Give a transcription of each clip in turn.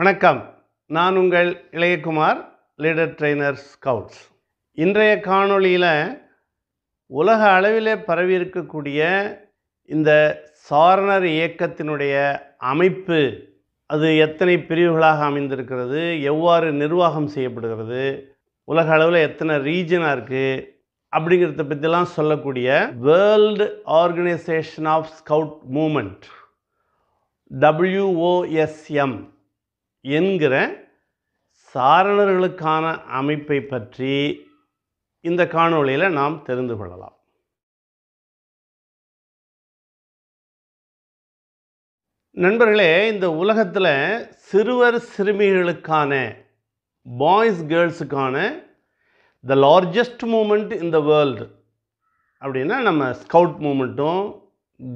வணக்கம் நான் உங்கள் இளையகுமார் லீடர் ட்ரெய்னர் ஸ்கவுட்ஸ் இன்றைய காணொளியில் உலக அளவிலே பரவி இருக்கக்கூடிய இந்த சாரணர் இயக்கத்தினுடைய அமைப்பு அது எத்தனை பிரிவுகளாக அமைந்திருக்கிறது எவ்வாறு நிர்வாகம் செய்யப்படுகிறது உலக அளவில் எத்தனை ரீஜனாக இருக்குது அப்படிங்கிறத பற்றிலாம் சொல்லக்கூடிய world organisation of scout movement WOSM என்கிற சாரணர்களுக்கான அமைப்பை பற்றி இந்த காணொளியில் நாம் தெரிந்து கொள்ளலாம் நண்பர்களே இந்த உலகத்தில் சிறுவர் சிறுமிகளுக்கான பாய்ஸ் கேர்ள்ஸுக்கான the largest movement in the world அப்படின்னா நம்ம ஸ்கவுட் மூமெண்ட்டும்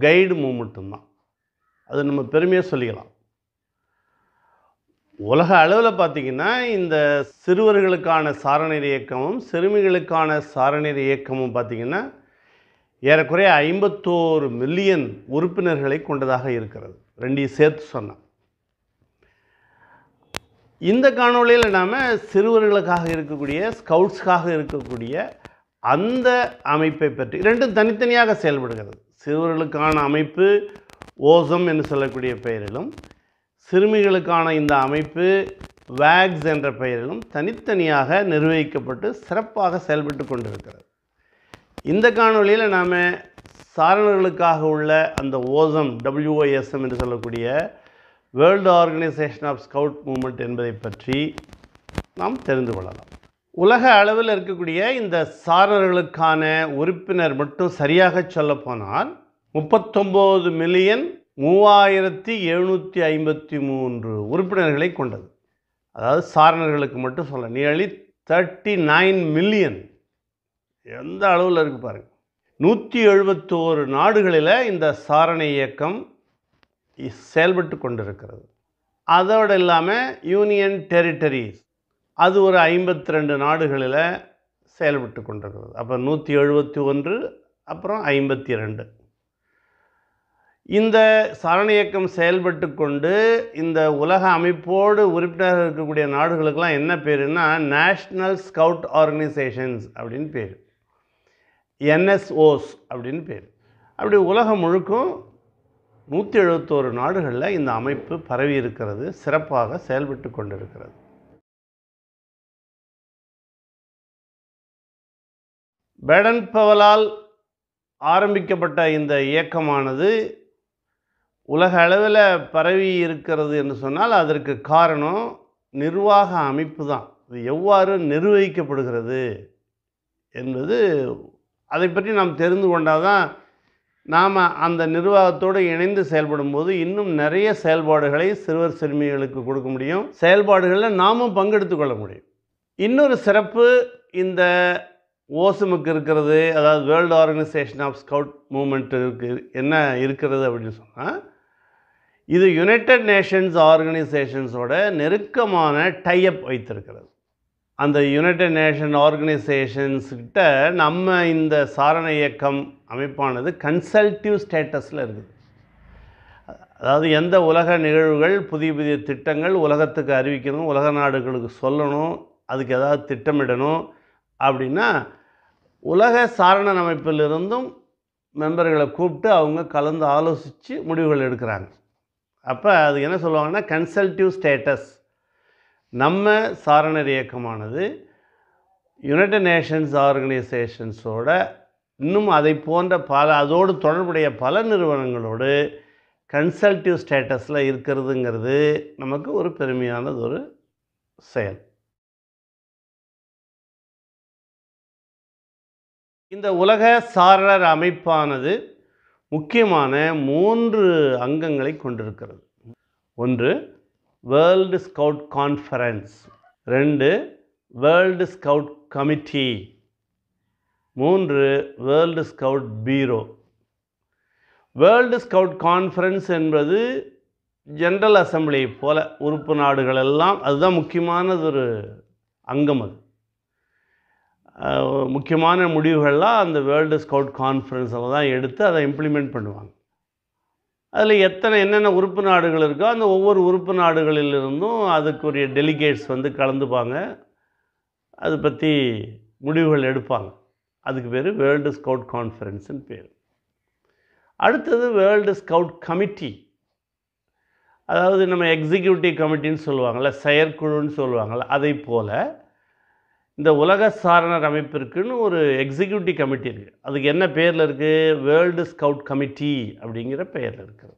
கைடு மூமெண்ட்டும் தான் அது நம்ம பெருமையாக சொல்லிக்கலாம் உலக அளவில் பார்த்திங்கன்னா இந்த சிறுவர்களுக்கான சாரணியர் இயக்கமும் சிறுமிகளுக்கான சாரணியர் இயக்கமும் பார்த்திங்கன்னா ஏறக்குறைய ஐம்பத்தோரு மில்லியன் உறுப்பினர்களை கொண்டதாக இருக்கிறது ரெண்டையும் சேர்த்து சொன்னோம் இந்த காணொலியில் நாம் சிறுவர்களுக்காக இருக்கக்கூடிய ஸ்கவுட்ஸ்க்காக இருக்கக்கூடிய அந்த அமைப்பை பற்றி ரெண்டும் தனித்தனியாக செயல்படுகிறது சிறுவர்களுக்கான அமைப்பு ஓசம் என்று சொல்லக்கூடிய பெயரிலும் சிறுமிகளுக்கான இந்த அமைப்பு வேக்ஸ் என்ற பெயரிலும் தனித்தனியாக நிர்வகிக்கப்பட்டு சிறப்பாக செயல்பட்டு கொண்டிருக்கிறது இந்த காணொலியில் நாம் சாரணர்களுக்காக உள்ள அந்த ஓசம் டபிள்யூஓஎஸ்எம் என்று சொல்லக்கூடிய world organisation of scout movement என்பதை பற்றி நாம் தெரிந்து கொள்ளலாம் உலக அளவில் இருக்கக்கூடிய இந்த சாரர்களுக்கான உறுப்பினர் மட்டும் சரியாக சொல்லப்போனால் முப்பத்தொம்போது மில்லியன் மூவாயிரத்தி எழுநூற்றி ஐம்பத்தி மூன்று உறுப்பினர்களை கொண்டது அதாவது சாரணர்களுக்கு மட்டும் சொல்ல நியர்லி தேர்ட்டி நைன் மில்லியன் எந்த அளவில் இருக்குது பாருங்கள் நூற்றி எழுபத்தோரு நாடுகளில் இந்த சாரணை இயக்கம் செயல்பட்டு கொண்டிருக்கிறது அதோடு இல்லாமல் யூனியன் டெரிட்டரிஸ் அது ஒரு ஐம்பத்தி ரெண்டு நாடுகளில் செயல்பட்டு கொண்டிருக்கிறது அப்போ நூற்றி எழுபத்தி ஒன்று அப்புறம் ஐம்பத்தி ரெண்டு இந்த சரண இயக்கம் செயல்பட்டு கொண்டு இந்த உலக அமைப்போடு உறுப்பினராக இருக்கக்கூடிய நாடுகளுக்கெல்லாம் என்ன பேருன்னா நேஷ்னல் ஸ்கவுட் ஆர்கனைசேஷன்ஸ் அப்படின்னு பேர் என்எஸ்ஓஸ் அப்படின்னு பேர் அப்படி உலகம் முழுக்கும் நூற்றி எழுபத்தோரு நாடுகளில் இந்த அமைப்பு பரவி இருக்கிறது சிறப்பாக செயல்பட்டு கொண்டிருக்கிறது பெடன் பவலால் ஆரம்பிக்கப்பட்ட இந்த இயக்கமானது உலக அளவில் பரவி இருக்கிறது என்று சொன்னால் அதற்கு காரணம் நிர்வாக அமைப்பு தான் இது எவ்வாறு நிர்வகிக்கப்படுகிறது என்பது அதை பற்றி நாம் தெரிந்து கொண்டால் தான் நாம் அந்த நிர்வாகத்தோடு இணைந்து செயல்படும் போது இன்னும் நிறைய செயல்பாடுகளை சிறுவர் சிறுமிகளுக்கு கொடுக்க முடியும் செயல்பாடுகளில் நாமும் பங்கெடுத்து கொள்ள முடியும் இன்னொரு சிறப்பு இந்த ஓசமுக்கு இருக்கிறது அதாவது world organisation of scout movement இருக்குது என்ன இருக்கிறது அப்படின்னு சொன்னால் இது யுனைடெட் நேஷன்ஸ் ஆர்கனைசேஷன்ஸோட நெருக்கமான அப் வைத்திருக்கிறது அந்த யுனைடெட் நேஷன் ஆர்கனைசேஷன்ஸ்கிட்ட நம்ம இந்த சாரண இயக்கம் அமைப்பானது கன்சல்டிவ் ஸ்டேட்டஸில் இருக்குது அதாவது எந்த உலக நிகழ்வுகள் புதிய புதிய திட்டங்கள் உலகத்துக்கு அறிவிக்கணும் உலக நாடுகளுக்கு சொல்லணும் அதுக்கு ஏதாவது திட்டமிடணும் அப்படின்னா உலக சாரண அமைப்பிலிருந்தும் மெம்பர்களை கூப்பிட்டு அவங்க கலந்து ஆலோசித்து முடிவுகள் எடுக்கிறாங்க அப்போ அது என்ன சொல்லுவாங்கன்னா கன்சல்டிவ் ஸ்டேட்டஸ் நம்ம சாரணர் இயக்கமானது யுனைடட் நேஷன்ஸ் ஆர்கனைசேஷன்ஸோட இன்னும் அதை போன்ற பல அதோடு தொடர்புடைய பல நிறுவனங்களோடு கன்சல்டிவ் ஸ்டேட்டஸில் இருக்கிறதுங்கிறது நமக்கு ஒரு பெருமையானது ஒரு செயல் இந்த உலக சாரர் அமைப்பானது முக்கியமான மூன்று அங்கங்களை கொண்டிருக்கிறது ஒன்று வேர்ல்டு ஸ்கவுட் கான்ஃபரன்ஸ் ரெண்டு வேர்ல்டு ஸ்கவுட் கமிட்டி மூன்று world scout bureau world scout conference என்பது ஜென்ரல் அசம்பிளி போல் உறுப்பு நாடுகளெல்லாம் அதுதான் முக்கியமானது ஒரு அங்கம் அது முக்கியமான முடிவுகள்லாம் அந்த வேர்ல்டு ஸ்கவுட் கான்ஃபரன்ஸில் தான் எடுத்து அதை இம்ப்ளிமெண்ட் பண்ணுவாங்க அதில் எத்தனை என்னென்ன உறுப்பு நாடுகள் இருக்கோ அந்த ஒவ்வொரு உறுப்பு நாடுகளிலிருந்தும் அதுக்குரிய டெலிகேட்ஸ் வந்து கலந்துப்பாங்க அதை பற்றி முடிவுகள் எடுப்பாங்க அதுக்கு பேர் வேர்ல்டு ஸ்கவுட் கான்ஃபரன்ஸுன்னு பேர் அடுத்தது வேர்ல்டு ஸ்கவுட் கமிட்டி அதாவது நம்ம எக்ஸிக்யூட்டிவ் கமிட்டின்னு சொல்லுவாங்கள்ல செயற்குழுன்னு சொல்லுவாங்கள்ல அதை போல் இந்த உலக சாரணர் அமைப்பிற்குன்னு ஒரு எக்ஸிக்யூட்டிவ் கமிட்டி இருக்குது அதுக்கு என்ன பேரில் இருக்குது வேர்ல்டு ஸ்கவுட் கமிட்டி அப்படிங்கிற பெயரில் இருக்குது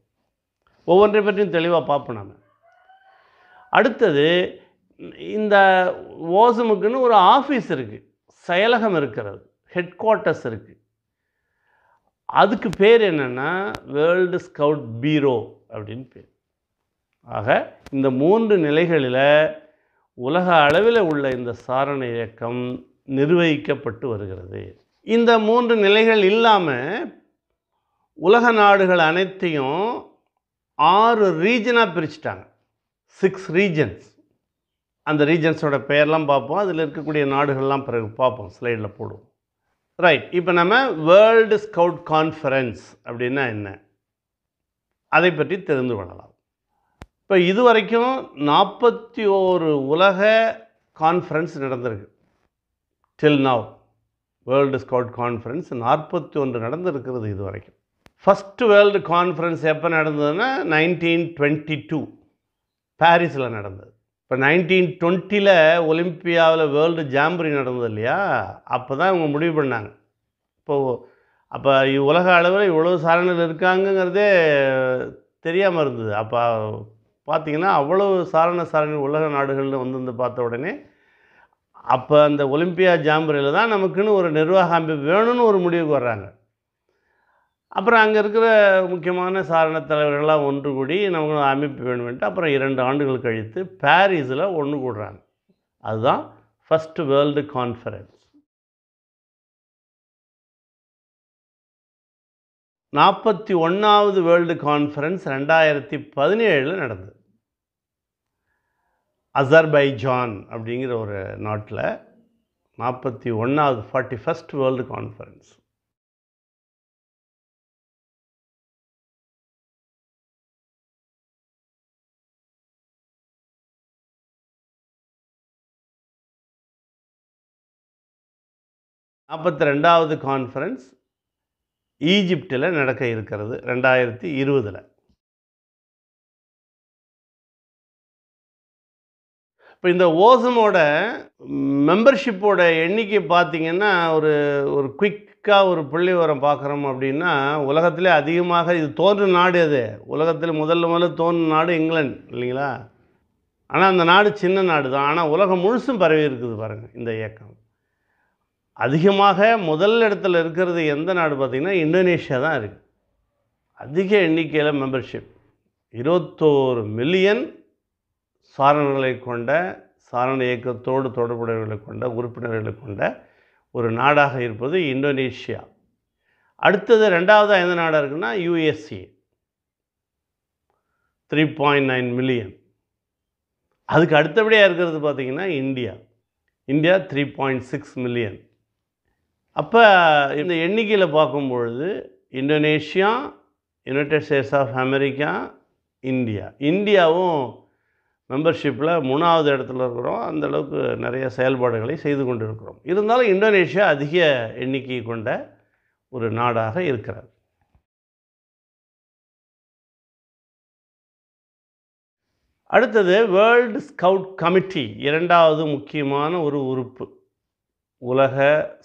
ஒவ்வொன்றை பற்றியும் தெளிவாக பார்ப்போம் நாம் அடுத்தது இந்த ஓசமுக்குன்னு ஒரு ஆஃபீஸ் இருக்குது செயலகம் இருக்கிறது ஹெட் குவார்ட்டர்ஸ் இருக்குது அதுக்கு பேர் என்னென்னா வேர்ல்டு ஸ்கவுட் பீரோ அப்படின்னு பேர் ஆக இந்த மூன்று நிலைகளில் உலக அளவில் உள்ள இந்த சாரண இயக்கம் நிர்வகிக்கப்பட்டு வருகிறது இந்த மூன்று நிலைகள் இல்லாமல் உலக நாடுகள் அனைத்தையும் ஆறு ரீஜனாக பிரிச்சுட்டாங்க சிக்ஸ் ரீஜன்ஸ் அந்த ரீஜன்ஸோட பெயர்லாம் பார்ப்போம் அதில் இருக்கக்கூடிய நாடுகள்லாம் பிறகு பார்ப்போம் ஸ்லைடில் போடுவோம் ரைட் இப்போ நம்ம வேர்ல்டு ஸ்கவுட் கான்ஃபரன்ஸ் அப்படின்னா என்ன அதை பற்றி தெரிந்து கொள்ளலாம் இப்போ இது வரைக்கும் நாற்பத்தி ஓரு உலக கான்ஃபரன்ஸ் நடந்திருக்கு till now world scout conference நாற்பத்தி ஒன்று நடந்திருக்கிறது இது வரைக்கும் ஃபஸ்ட்டு வேர்ல்டு கான்ஃபரன்ஸ் எப்போ நடந்ததுன்னா நைன்டீன் டுவெண்ட்டி டூ பாரிஸில் நடந்தது இப்போ நைன்டீன் டுவெண்ட்டியில் ஒலிம்பியாவில் வேர்ல்டு ஜாம்பரி நடந்தது இல்லையா அப்போ தான் இவங்க முடிவு பண்ணாங்க இப்போது அப்போ உலக அளவில் இவ்வளோ சாரணர் இருக்காங்கங்கிறதே தெரியாமல் இருந்தது அப்போ பார்த்திங்கன்னா அவ்வளவு சாரண சாரணி உலக நாடுகளில் வந்து வந்து பார்த்த உடனே அப்போ அந்த ஒலிம்பியா ஜாம்பரியில் தான் நமக்குன்னு ஒரு நிர்வாக அமைப்பு வேணும்னு ஒரு முடிவுக்கு வர்றாங்க அப்புறம் அங்கே இருக்கிற முக்கியமான சாரண தலைவர்களாக ஒன்று கூடி நமக்கு அமைப்பு வேணுமென்ட்டு அப்புறம் இரண்டு ஆண்டுகள் கழித்து பாரிஸில் ஒன்று கூடுறாங்க அதுதான் ஃபஸ்ட்டு வேர்ல்டு கான்ஃபரன்ஸ் நாற்பத்தி ஒன்றாவது வேர்ல்டு கான்ஃபரன்ஸ் ரெண்டாயிரத்தி பதினேழில் நடந்தது அசர்பைஜான் அப்படிங்கிற ஒரு நாட்டில் நாற்பத்தி ஒன்றாவது ஃபார்ட்டி ஃபஸ்ட் வேர்ல்டு கான்ஃபரன்ஸ் நாற்பத்தி ரெண்டாவது கான்ஃபரன்ஸ் ஈஜிப்டில் நடக்க இருக்கிறது ரெண்டாயிரத்தி இருபதில் இப்போ இந்த ஓசமோட மெம்பர்ஷிப்போட எண்ணிக்கை பார்த்திங்கன்னா ஒரு ஒரு குயிக்காக ஒரு புள்ளி உரம் பார்க்குறோம் அப்படின்னா உலகத்திலே அதிகமாக இது தோன்ற நாடு அது உலகத்தில் முதல்ல முதல்ல தோன்ற நாடு இங்கிலாந்து இல்லைங்களா ஆனால் அந்த நாடு சின்ன நாடு தான் ஆனால் உலகம் முழுசும் பரவி இருக்குது பாருங்கள் இந்த இயக்கம் அதிகமாக முதல் இடத்துல இருக்கிறது எந்த நாடு பார்த்திங்கன்னா இந்தோனேஷியா தான் இருக்குது அதிக எண்ணிக்கையில் மெம்பர்ஷிப் இருபத்தோரு மில்லியன் சாரணர்களை கொண்ட சாரண இயக்கத்தோடு தொடர்புடையவர்களை கொண்ட உறுப்பினர்களை கொண்ட ஒரு நாடாக இருப்பது இந்தோனேஷியா அடுத்தது ரெண்டாவதாக எந்த நாடாக இருக்குன்னா USA three point nine million அதுக்கு அடுத்தபடியாக இருக்கிறது பார்த்திங்கன்னா India India three point six million அப்போ இந்த எண்ணிக்கையில் பார்க்கும்பொழுது Indonesia United States of America India இந்தியாவும் மெம்பர்ஷிப்பில் மூணாவது இடத்துல இருக்கிறோம் அந்தளவுக்கு நிறைய செயல்பாடுகளை செய்து கொண்டு இருக்கிறோம் இருந்தாலும் இந்தோனேஷியா அதிக எண்ணிக்கை கொண்ட ஒரு நாடாக இருக்கிறது அடுத்தது வேர்ல்டு ஸ்கவுட் கமிட்டி இரண்டாவது முக்கியமான ஒரு உறுப்பு உலக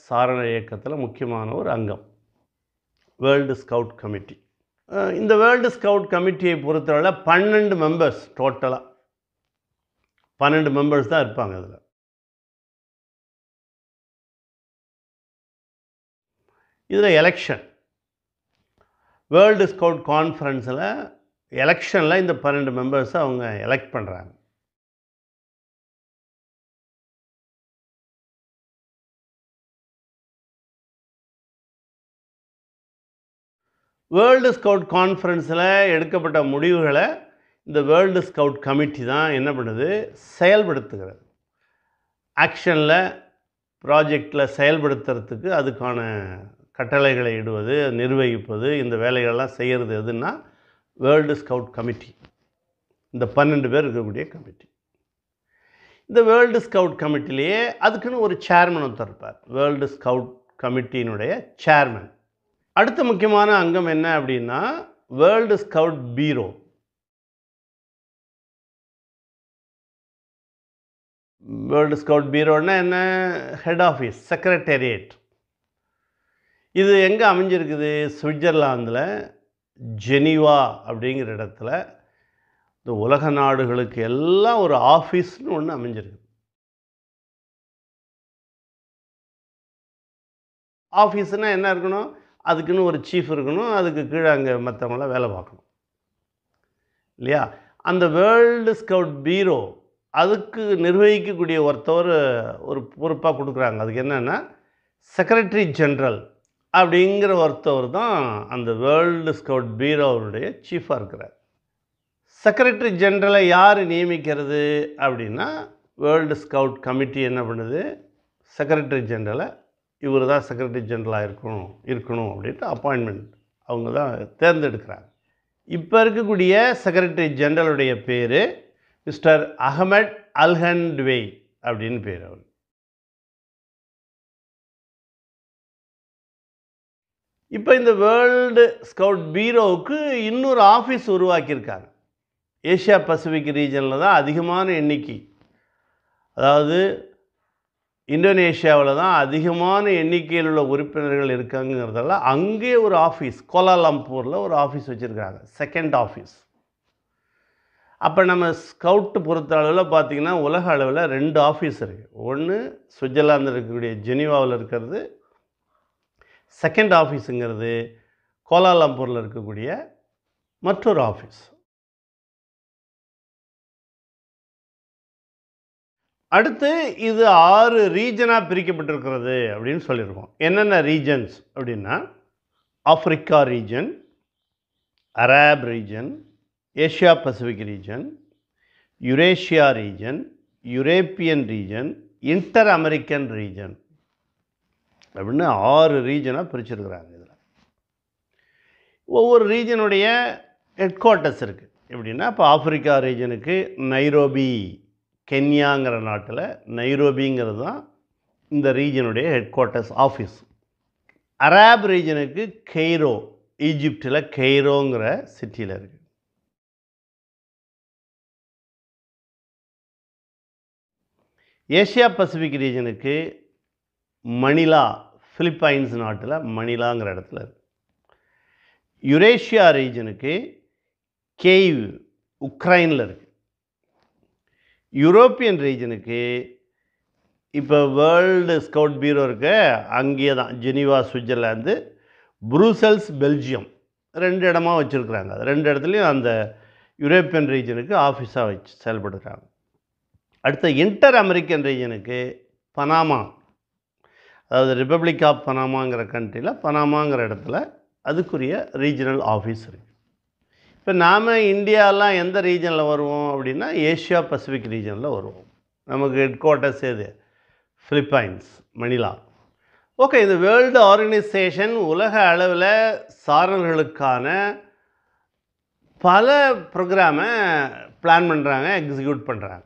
சாரண இயக்கத்தில் முக்கியமான ஒரு அங்கம் வேர்ல்டு ஸ்கவுட் கமிட்டி இந்த வேர்ல்டு ஸ்கவுட் கமிட்டியை பொறுத்தவரை பன்னெண்டு மெம்பர்ஸ் டோட்டலாக பன்னெண்டு மெம்பர்ஸ் தான் இருப்பாங்க அதில் இதில் எலெக்ஷன் வேர்ல்டு ஸ்கவுட் கான்ஃபரன்ஸில் எலெக்ஷனில் இந்த பன்னெண்டு மெம்பர்ஸை அவங்க எலெக்ட் பண்ணுறாங்க வேர்ல்டு ஸ்கவுட் கான்ஃபரன்ஸில் எடுக்கப்பட்ட முடிவுகளை இந்த வேர்ல்டு ஸ்கவுட் கமிட்டி தான் என்ன பண்ணுது செயல்படுத்துகிறது ஆக்ஷனில் ப்ராஜெக்டில் செயல்படுத்துறதுக்கு அதுக்கான கட்டளைகளை இடுவது நிர்வகிப்பது இந்த வேலைகள்லாம் செய்கிறது எதுனா வேர்ல்டு ஸ்கவுட் கமிட்டி இந்த பன்னெண்டு பேர் இருக்கக்கூடிய கமிட்டி இந்த வேர்ல்டு ஸ்கவுட் கமிட்டிலேயே அதுக்குன்னு ஒரு சேர்மன் ஒருத்தர் இருப்பார் வேர்ல்டு ஸ்கவுட் கமிட்டியினுடைய சேர்மன் அடுத்த முக்கியமான அங்கம் என்ன அப்படின்னா world scout bureau world scout பீரோன்னா என்ன ஹெட் ஆஃபீஸ் செக்ரட்டேரியட் இது எங்கே அமைஞ்சிருக்குது சுவிட்சர்லாந்தில் ஜெனீவா அப்படிங்கிற இடத்துல இந்த உலக நாடுகளுக்கு எல்லாம் ஒரு ஆஃபீஸ்னு ஒன்று அமைஞ்சிருக்கு ஆஃபீஸ்னால் என்ன இருக்கணும் அதுக்குன்னு ஒரு சீஃப் இருக்கணும் அதுக்கு கீழே அங்கே மற்றவங்களாம் வேலை பார்க்கணும் இல்லையா அந்த வேர்ல்டு ஸ்கவுட் பீரோ அதுக்கு நிர்வகிக்கக்கூடிய ஒருத்தவர் ஒரு பொறுப்பாக கொடுக்குறாங்க அதுக்கு என்னென்னா செக்ரட்டரி ஜென்ரல் அப்படிங்கிற ஒருத்தவர் தான் அந்த வேர்ல்டு ஸ்கவுட் பீரோவுடைய சீஃபாக இருக்கிறார் செக்ரட்டரி ஜென்ரலை யார் நியமிக்கிறது அப்படின்னா வேர்ல்டு ஸ்கவுட் கமிட்டி என்ன பண்ணுது செக்ரட்டரி ஜென்ரலை இவர் தான் செக்ரட்டரி ஜென்ரலாக இருக்கணும் இருக்கணும் அப்படின்ட்டு அப்பாயின்மெண்ட் அவங்க தான் தேர்ந்தெடுக்கிறாங்க இப்போ இருக்கக்கூடிய செக்ரட்டரி ஜென்ரலுடைய பேர் மிஸ்டர் அகமட் அல்ஹன்ட்வே அப்படின்னு பேர் அவர் இப்போ இந்த வேர்ல்டு ஸ்கவுட் பீரோவுக்கு இன்னொரு ஆஃபீஸ் உருவாக்கியிருக்காங்க ஏஷியா பசிபிக் ரீஜனில் தான் அதிகமான எண்ணிக்கை அதாவது இந்தோனேஷியாவில் தான் அதிகமான எண்ணிக்கையில் உள்ள உறுப்பினர்கள் இருக்காங்கிறதால அங்கே ஒரு ஆஃபீஸ் கோலாலம்பூரில் ஒரு ஆஃபீஸ் வச்சுருக்காங்க செகண்ட் ஆஃபீஸ் அப்போ நம்ம ஸ்கவுட்டு பொறுத்த அளவில் பார்த்திங்கன்னா உலக அளவில் ரெண்டு ஆஃபீஸ் இருக்குது ஒன்று சுவிட்சர்லாந்தில் இருக்கக்கூடிய ஜெனிவாவில் இருக்கிறது செகண்ட் ஆஃபீஸுங்கிறது கோலாலம்பூரில் இருக்கக்கூடிய மற்றொரு ஆஃபீஸ் அடுத்து இது ஆறு ரீஜனாக பிரிக்கப்பட்டிருக்கிறது அப்படின்னு சொல்லியிருக்கோம் என்னென்ன ரீஜன்ஸ் அப்படின்னா Africa region Arab region Asia Pacific region Eurasia region European region inter American region அப்படின்னு ஆறு ரீஜனாக பிரிச்சிருக்கிறாங்க இதில் ஒவ்வொரு ரீஜனுடைய ஹெட் குவார்ட்டர்ஸ் இருக்குது எப்படின்னா இப்போ ஆப்ரிக்கா ரீஜனுக்கு நைரோபி கென்யாங்கிற நாட்டில் நைரோபிங்கிறது தான் இந்த ரீஜனுடைய ஹெட் குவார்ட்டர்ஸ் ஆஃபீஸ் அராப் ரீஜனுக்கு கெய்ரோ ஈஜிப்டில் கெய்ரோங்கிற சிட்டியில் இருக்குது ஏஷியா பசிபிக் ரீஜனுக்கு மணிலா ஃபிலிப்பைன்ஸ் நாட்டில் மணிலாங்கிற இடத்துல இருக்குது யுரேஷியா ரீஜனுக்கு கேவ் உக்ரைனில் இருக்குது யூரோப்பியன் ரீஜனுக்கு இப்போ வேர்ல்டு ஸ்கவுட் பீரோ இருக்க அங்கேயே தான் ஜெனீவா சுவிட்சர்லாந்து புரூசல்ஸ் பெல்ஜியம் ரெண்டு இடமா வச்சுருக்குறாங்க ரெண்டு இடத்துலையும் அந்த யூரோப்பியன் ரீஜனுக்கு ஆஃபீஸாக வச்சு செயல்படுறாங்க அடுத்த இன்டர் அமெரிக்கன் ரீஜனுக்கு பனாமா அதாவது ரிப்பப்ளிக் ஆஃப் பனாமாங்கிற கண்ட்ரியில் பனாமாங்கிற இடத்துல அதுக்குரிய ரீஜனல் ஆஃபீஸ் இருக்குது இப்போ நாம் இந்தியாலாம் எந்த ரீஜனில் வருவோம் அப்படின்னா ஏஷியா பசிபிக் ரீஜனில் வருவோம் நமக்கு ஹெட் குவார்ட்டர்ஸ் எது ஃபிலிப்பைன்ஸ் மணிலா ஓகே இந்த வேர்ல்டு ஆர்கனைசேஷன் உலக அளவில் சாரல்களுக்கான பல ப்ரோக்ராமை பிளான் பண்ணுறாங்க எக்ஸிக்யூட் பண்ணுறாங்க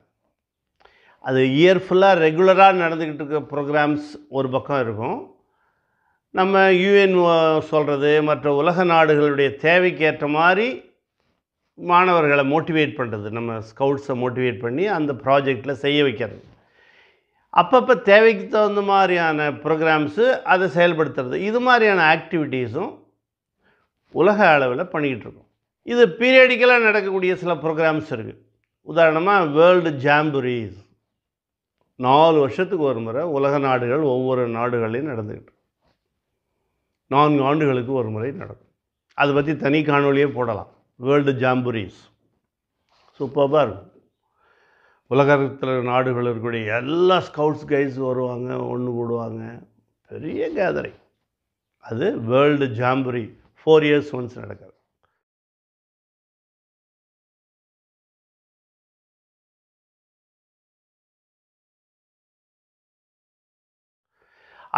அது இயர் ஃபுல்லாக ரெகுலராக நடந்துக்கிட்டு இருக்க ப்ரோக்ராம்ஸ் ஒரு பக்கம் இருக்கும் நம்ம யூஎன் சொல்கிறது மற்ற உலக நாடுகளுடைய தேவைக்கேற்ற மாதிரி மாணவர்களை மோட்டிவேட் பண்ணுறது நம்ம ஸ்கவுட்ஸை மோட்டிவேட் பண்ணி அந்த ப்ராஜெக்டில் செய்ய வைக்கிறது அப்பப்போ தேவைக்கு தகுந்த மாதிரியான ப்ரோக்ராம்ஸு அதை செயல்படுத்துறது இது மாதிரியான ஆக்டிவிட்டீஸும் உலக அளவில் பண்ணிக்கிட்டுருக்கோம் இது பீரியடிக்கலாக நடக்கக்கூடிய சில ப்ரோக்ராம்ஸ் இருக்குது உதாரணமாக வேர்ல்டு ஜாம்புரீஸ் நாலு வருஷத்துக்கு ஒரு முறை உலக நாடுகள் ஒவ்வொரு நாடுகளையும் நடந்துக்கிட்டு நான்கு ஆண்டுகளுக்கு ஒரு முறை நடக்கும் அதை பற்றி தனி காணொலியே போடலாம் வேர்ல்டு ஜாம்புரிஸ் சூப்பர்பாக இருக்கும் உலகத்தில் நாடுகள் இருக்கக்கூடிய எல்லா ஸ்கவுட்ஸ் கைட்ஸ் வருவாங்க ஒன்று கூடுவாங்க பெரிய கேதரிங் அது world jamboree four years once நடக்கிறது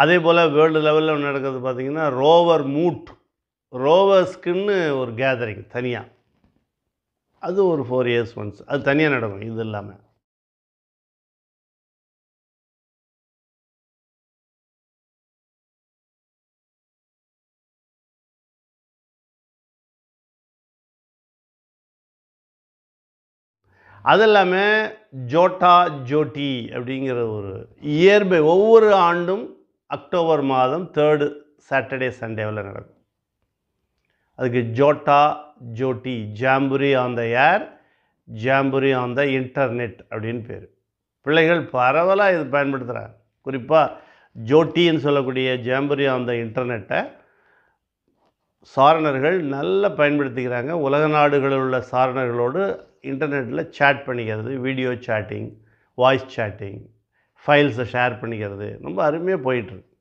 அதே போல் வேர்ல்டு லெவலில் நடக்கிறது பார்த்திங்கன்னா ரோவர் மூட் ரோவர்ஸ்க்குன்னு ஒரு கேதரிங் தனியாக அது ஒரு ஃபோர் இயர்ஸ் ஒன்ஸ் அது தனியாக நடக்கும் இது இல்லாமல் அது இல்லாமல் ஜோட்டா ஜோட்டி அப்படிங்கிற ஒரு இயற்பை ஒவ்வொரு ஆண்டும் அக்டோபர் மாதம் தேர்டு சாட்டர்டே சண்டேவில் நடக்கும் அதுக்கு JOTA JOTI jamboree on the air jamboree on the internet அப்படின்னு பேர் பிள்ளைகள் பரவலாக இது பயன்படுத்துகிறாங்க குறிப்பாக ஜோட்டின்னு சொல்லக்கூடிய ஜாம்புரி ஆன் த இன்டர்நெட்டை சாரணர்கள் நல்லா பயன்படுத்திக்கிறாங்க உலக நாடுகளில் உள்ள சாரணர்களோடு இன்டர்நெட்டில் சேட் பண்ணிக்கிறது வீடியோ சேட்டிங் வாய்ஸ் சேட்டிங் ஃபைல்ஸை ஷேர் பண்ணிக்கிறது ரொம்ப அருமையாக போயிட்டுருக்கு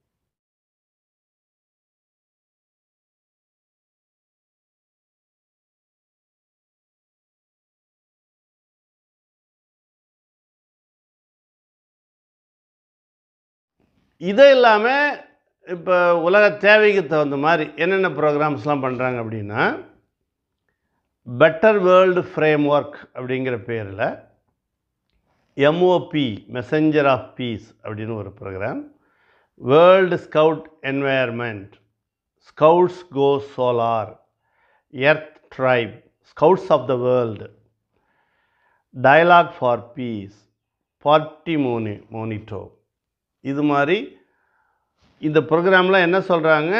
இதை இல்லாமல் இப்போ உலக தேவைக்கு தகுந்த மாதிரி என்னென்ன ப்ரோக்ராம்ஸ்லாம் பண்ணுறாங்க அப்படின்னா பெட்டர் வேர்ல்டு ஃப்ரேம் ஒர்க் அப்படிங்கிற பேரில் எம்ஓபி மெசஞ்சர் ஆஃப் பீஸ் அப்படின்னு ஒரு programme world scout environment scouts go solar earth tribe scouts of the world dialogue for peace ஃபார்ட்டி மோனி மோனிட்டோ இது மாதிரி இந்த ப்ரோக்ராம்லாம் என்ன சொல்கிறாங்க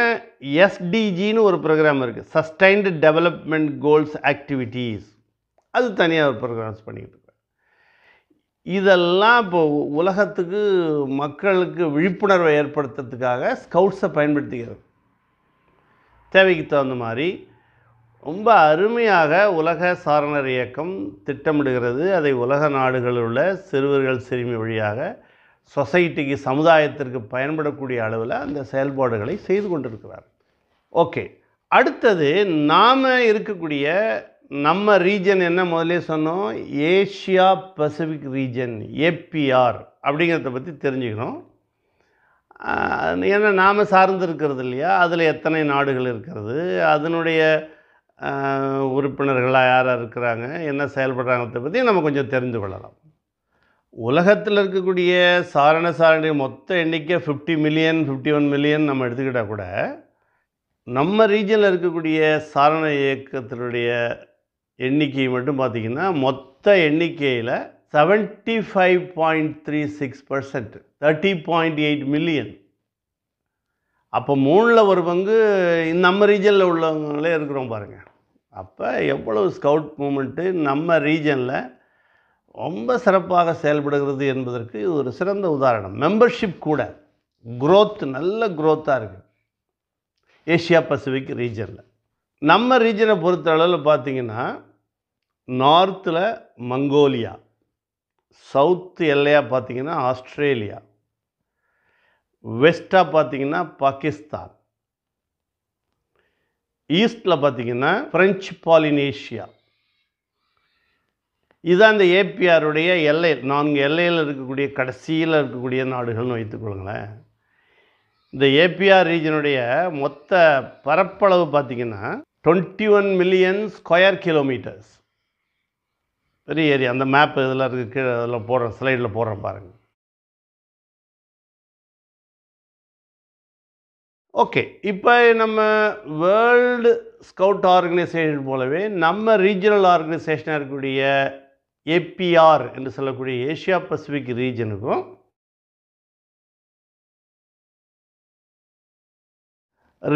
எஸ்டிஜின்னு ஒரு ப்ரோக்ராம் இருக்குது சஸ்டைன்டு டெவலப்மெண்ட் கோல்ஸ் ஆக்டிவிட்டீஸ் அது தனியாக ஒரு ப்ரோக்ராம்ஸ் பண்ணிக்கிட்டு இதெல்லாம் இப்போ உலகத்துக்கு மக்களுக்கு விழிப்புணர்வை ஏற்படுத்துறதுக்காக ஸ்கவுட்ஸை பயன்படுத்திக்கிறது தேவைக்கு தகுந்த மாதிரி ரொம்ப அருமையாக உலக சாரணர் இயக்கம் திட்டமிடுகிறது அதை உலக நாடுகளில் உள்ள சிறுவர்கள் சிறுமி வழியாக சொசைட்டிக்கு சமுதாயத்திற்கு பயன்படக்கூடிய அளவில் அந்த செயல்பாடுகளை செய்து கொண்டிருக்கிறார் ஓகே அடுத்தது நாம் இருக்கக்கூடிய நம்ம ரீஜன் என்ன முதலே சொன்னோம் ஏஷியா பசிபிக் ரீஜன் ஏபிஆர் அப்படிங்கிறத பற்றி தெரிஞ்சுக்கணும் ஏன்னா நாம் சார்ந்து இருக்கிறது இல்லையா அதில் எத்தனை நாடுகள் இருக்கிறது அதனுடைய உறுப்பினர்களாக யாராக இருக்கிறாங்க என்ன செயல்படுறாங்கிறத பற்றி நம்ம கொஞ்சம் தெரிந்து கொள்ளலாம் உலகத்தில் இருக்கக்கூடிய சாரண சாரணி மொத்த எண்ணிக்கை fifty million fifty one million நம்ம எடுத்துக்கிட்டால் கூட நம்ம ரீஜனில் இருக்கக்கூடிய சாரண இயக்கத்தினுடைய எண்ணிக்கை மட்டும் பார்த்திங்கன்னா மொத்த எண்ணிக்கையில் seventy five point three six percent thirty point eight million அப்போ மூணில் ஒரு பங்கு நம்ம ரீஜனில் உள்ளவங்களே இருக்கிறோம் பாருங்கள் அப்போ எவ்வளோ ஸ்கவுட் மூமெண்ட்டு நம்ம ரீஜனில் ரொம்ப சிறப்பாக செயல்படுகிறது என்பதற்கு இது ஒரு சிறந்த உதாரணம் மெம்பர்ஷிப் கூட குரோத் நல்ல குரோத்தாக இருக்குது ஏஷியா பசிபிக் ரீஜனில் நம்ம ரீஜனை பொறுத்த அளவில் பார்த்திங்கன்னா நார்த்தில் மங்கோலியா சவுத்து எல்லையாக பார்த்திங்கன்னா ஆஸ்திரேலியா வெஸ்ட்டாக பார்த்திங்கன்னா பாகிஸ்தான் ஈஸ்டில் பார்த்திங்கன்னா ஃப்ரெஞ்சு பாலினேஷியா இதுதான் இந்த ஏபிஆருடைய எல்லை நான்கு எல்லையில் இருக்கக்கூடிய கடைசியில் இருக்கக்கூடிய நாடுகள்னு வைத்துக்கொள்ளுங்களேன் இந்த ஏபிஆர் ரீஜனுடைய மொத்த பரப்பளவு பார்த்திங்கன்னா twenty one million square kilometres பெரிய ஏரியா அந்த மேப் இதில் இருக்குது கீழே அதில் போடுறேன் ஸ்லைடில் போடுறேன் பாருங்கள் ஓகே இப்போ நம்ம வேர்ல்டு ஸ்கவுட் ஆர்கனைசேஷன் போலவே நம்ம ரீஜனல் ஆர்கனைசேஷனாக இருக்கக்கூடிய ஏபிஆர் என்று சொல்லக்கூடிய ஏஷியா பசிபிக் ரீஜனுக்கும்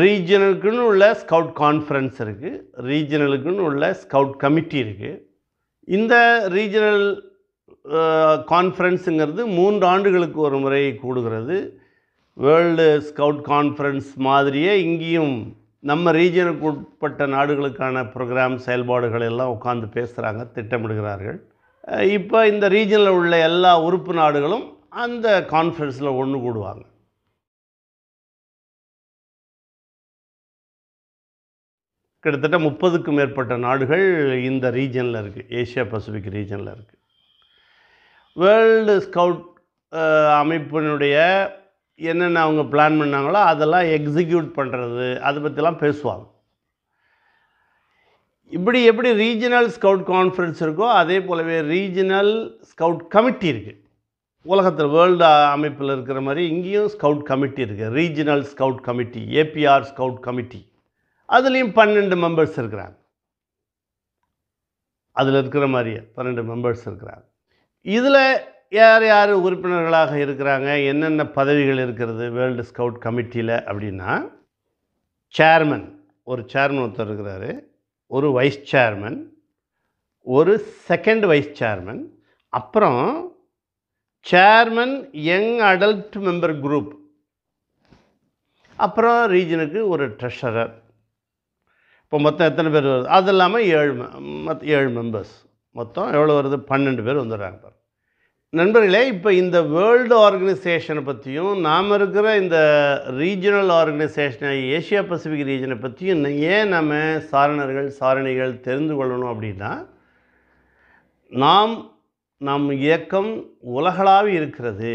ரீஜனலுக்குன்னு உள்ள ஸ்கவுட் கான்ஃபரன்ஸ் இருக்குது ரீஜனலுக்குன்னு உள்ள ஸ்கவுட் கமிட்டி இருக்குது இந்த ரீஜனல் கான்ஃபரன்ஸுங்கிறது மூன்று ஆண்டுகளுக்கு ஒரு முறை கூடுகிறது வேர்ல்டு ஸ்கவுட் கான்ஃபரன்ஸ் மாதிரியே இங்கேயும் நம்ம ரீஜனுக்கு உட்பட்ட நாடுகளுக்கான ப்ரோக்ராம் செயல்பாடுகள் எல்லாம் உட்காந்து பேசுகிறாங்க திட்டமிடுகிறார்கள் இப்போ இந்த ரீஜனில் உள்ள எல்லா உறுப்பு நாடுகளும் அந்த கான்ஃபரன்ஸில் ஒன்று கூடுவாங்க கிட்டத்தட்ட முப்பதுக்கும் மேற்பட்ட நாடுகள் இந்த ரீஜனில் இருக்குது ஏஷியா பசிபிக் ரீஜனில் இருக்குது வேர்ல்டு ஸ்கவுட் அமைப்பினுடைய என்னென்ன அவங்க பிளான் பண்ணாங்களோ அதெல்லாம் எக்ஸிக்யூட் பண்ணுறது அதை பற்றிலாம் பேசுவாங்க இப்படி எப்படி ரீஜனல் ஸ்கவுட் கான்ஃபரன்ஸ் இருக்கோ அதே போலவே ரீஜனல் ஸ்கவுட் கமிட்டி இருக்குது உலகத்தில் வேர்ல்டு அமைப்பில் இருக்கிற மாதிரி இங்கேயும் ஸ்கவுட் கமிட்டி இருக்குது regional scout committee APR scout committee அதுலேயும் பன்னெண்டு மெம்பர்ஸ் இருக்கிறாங்க அதில் இருக்கிற மாதிரியே பன்னெண்டு மெம்பர்ஸ் இருக்கிறாங்க இதில் யார் யார் உறுப்பினர்களாக இருக்கிறாங்க என்னென்ன பதவிகள் இருக்கிறது வேர்ல்டு ஸ்கவுட் கமிட்டியில் அப்படின்னா சேர்மன் ஒரு சேர்மன் ஒருத்தர் இருக்கிறாரு ஒரு வைஸ் சேர்மன் ஒரு செகண்ட் வைஸ் சேர்மன் அப்புறம் chairman young adult member group அப்புறம் ரீஜனுக்கு ஒரு ட்ரெஷரர் இப்போ மொத்தம் எத்தனை பேர் வருது அது இல்லாமல் ஏழு மத் ஏழு மெம்பர்ஸ் மொத்தம் எவ்வளோ வருது பன்னெண்டு பேர் வந்துடுறாங்க நண்பர்களே இப்போ இந்த வேர்ல்டு ஆர்கனைசேஷனை பற்றியும் நாம் இருக்கிற இந்த ரீஜனல் ஆர்கனைசேஷனை ஏஷியா பசிபிக் ரீஜனை பற்றியும் ஏன் நம்ம சாரணர்கள் சாரணிகள் தெரிந்து கொள்ளணும் அப்படின்னா நாம் நம் இயக்கம் உலகளாவி இருக்கிறது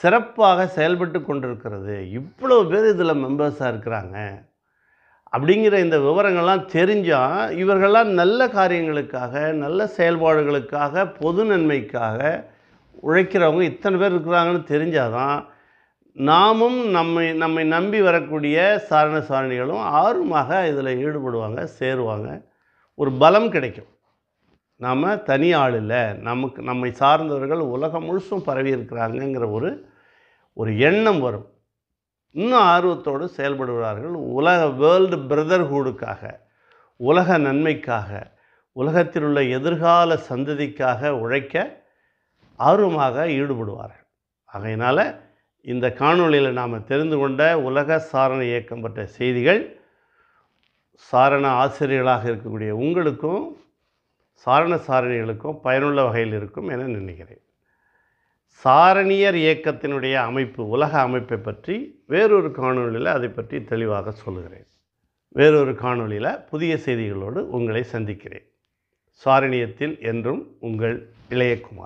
சிறப்பாக செயல்பட்டு கொண்டிருக்கிறது இவ்வளோ பேர் இதில் மெம்பர்ஸாக இருக்கிறாங்க அப்படிங்கிற இந்த விவரங்கள்லாம் தெரிஞ்சால் இவர்கள்லாம் நல்ல காரியங்களுக்காக நல்ல செயல்பாடுகளுக்காக பொது நன்மைக்காக உழைக்கிறவங்க இத்தனை பேர் இருக்கிறாங்கன்னு தெரிஞ்சால் தான் நாமும் நம்மை நம்மை நம்பி வரக்கூடிய சாரண சாரணிகளும் ஆர்வமாக இதில் ஈடுபடுவாங்க சேருவாங்க ஒரு பலம் கிடைக்கும் நாம் தனி ஆள் இல்லை நமக்கு நம்மை சார்ந்தவர்கள் உலகம் முழுசும் பரவி இருக்கிறாங்கங்கிற ஒரு ஒரு எண்ணம் வரும் இன்னும் ஆர்வத்தோடு செயல்படுகிறார்கள் உலக வேர்ல்டு பிரதர்ஹூடுக்காக உலக நன்மைக்காக உலகத்தில் உள்ள எதிர்கால சந்ததிக்காக உழைக்க ஆர்வமாக ஈடுபடுவார்கள் ஆகையினால் இந்த காணொளியில் நாம் தெரிந்து கொண்ட உலக சாரண இயக்கம் பற்றிய செய்திகள் சாரண ஆசிரியர்களாக இருக்கக்கூடிய உங்களுக்கும் சாரண சாரணிகளுக்கும் பயனுள்ள வகையில் இருக்கும் என நினைக்கிறேன் சாரணியர் இயக்கத்தினுடைய அமைப்பு உலக அமைப்பை பற்றி வேறொரு காணொலியில் அதை பற்றி தெளிவாக சொல்லுகிறேன் வேறொரு காணொலியில் புதிய செய்திகளோடு உங்களை சந்திக்கிறேன் சாரணியத்தில் என்றும் உங்கள் இளையகுமார்